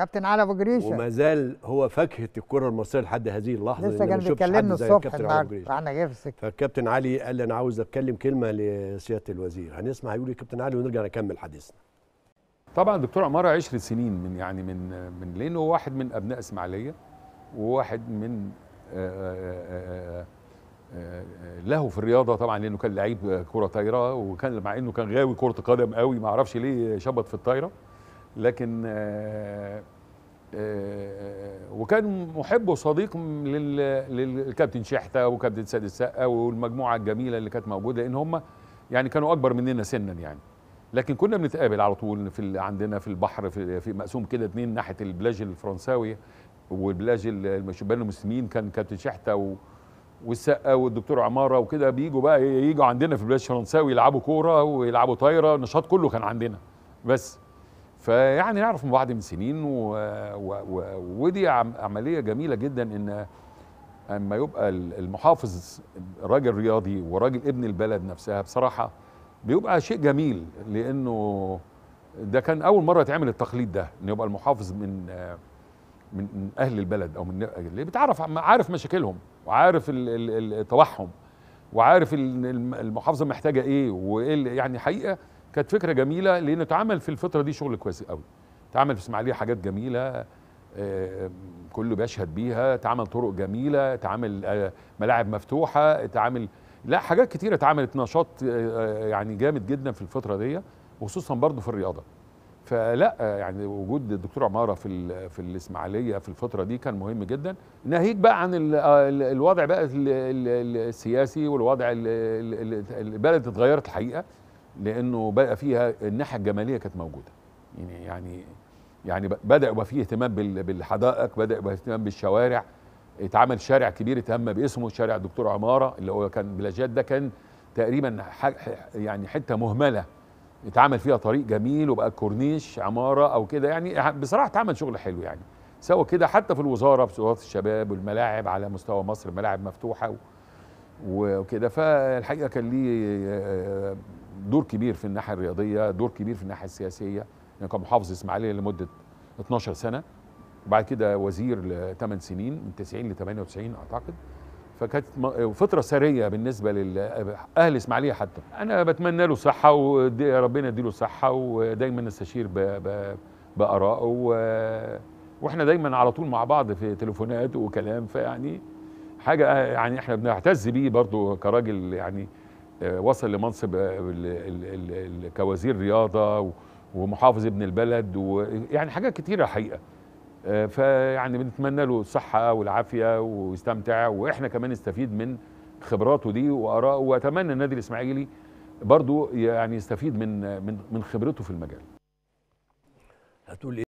كابتن علي ابو جريشه وما زال هو فاكهه الكره المصريه لحد هذه اللحظه لسه كان بيكلمني الصبح النهارده في السكه فالكابتن علي قال لي انا عاوز اتكلم كلمه لسياده الوزير هنسمع يقول كابتن علي ونرجع نكمل حديثنا طبعا دكتور عماره عشر سنين من يعني من من لانه واحد من ابناء اسماعيليه وواحد من آه، آه، آه، له في الرياضه طبعا لانه كان لعيب كره طايره وكان مع انه كان غاوي كره قدم قوي ما اعرفش ليه شبط في الطايره لكن آه، آه، وكان محب وصديق للكابتن شحته وكابتن سيد السقا والمجموعه الجميله اللي كانت موجوده لان هم يعني كانوا اكبر مننا سنا يعني لكن كنا بنتقابل على طول في عندنا في البحر في, في مقسوم كده اتنين ناحيه البلاج الفرنساوي والبلاج الشبان المسلمين كان كابتن شحته و والسقا والدكتور عماره وكده بيجوا بقى يجوا عندنا في البلاج الفرنساوي يلعبوا كوره ويلعبوا طايره النشاط كله كان عندنا بس فيعني نعرف من بعض من سنين و... و... و... ودي عمليه جميله جدا ان اما يبقى المحافظ راجل رياضي وراجل ابن البلد نفسها بصراحه بيبقى شيء جميل لانه ده كان اول مره يتعمل التقليد ده ان يبقى المحافظ من من اهل البلد او من اللي بتعرف عارف مشاكلهم وعارف طبعهم وعارف المحافظه محتاجه ايه وايه يعني حقيقه كانت فكره جميله لان اتعمل في الفتره دي شغل كويس قوي اتعمل في اسماعيليه حاجات جميله آه، كله بيشهد بيها اتعمل طرق جميله اتعمل آه، ملاعب مفتوحه اتعمل لا حاجات كتيره اتعملت نشاط آه، يعني جامد جدا في الفتره دي وخصوصا برضو في الرياضه فلا يعني وجود الدكتور عماره في في الاسماعيليه في الفتره دي كان مهم جدا ناهيك بقى عن الوضع بقى السياسي والوضع البلد اتغيرت الحقيقه لانه بقى فيها الناحيه الجماليه كانت موجوده يعني يعني يعني بدا يبقى فيه اهتمام بالحدائق بدا يبقى اهتمام بالشوارع اتعمل شارع كبير اتهم باسمه شارع الدكتور عماره اللي هو كان بلاجات ده كان تقريبا يعني حته مهمله اتعمل فيها طريق جميل وبقى كورنيش عماره او كده يعني بصراحه اتعمل شغل حلو يعني سوى كده حتى في الوزاره في وزاره الشباب والملاعب على مستوى مصر ملاعب مفتوحه وكده فالحقيقه كان ليه آه، آه، دور كبير في الناحيه الرياضيه دور كبير في الناحيه السياسيه يعني كان محافظ اسماعيليه لمده 12 سنه وبعد كده وزير ل 8 سنين من 90 ل 98 اعتقد فكانت فترة سرية بالنسبة لأهل إسماعيلية حتى أنا بتمنى له صحة وربنا يديله صحة ودايما نستشير بآرائه و... وإحنا دايما على طول مع بعض في تليفونات وكلام فيعني حاجة يعني إحنا بنعتز بيه برضه كراجل يعني آه، وصل لمنصب آه، كوزير رياضه ومحافظ ابن البلد ويعني حاجات كتيره حقيقه آه، فيعني بنتمنى له الصحه والعافيه ويستمتع واحنا كمان نستفيد من خبراته دي وارائه واتمنى النادي الاسماعيلي برضو يعني يستفيد من من من خبرته في المجال هتقول إيه؟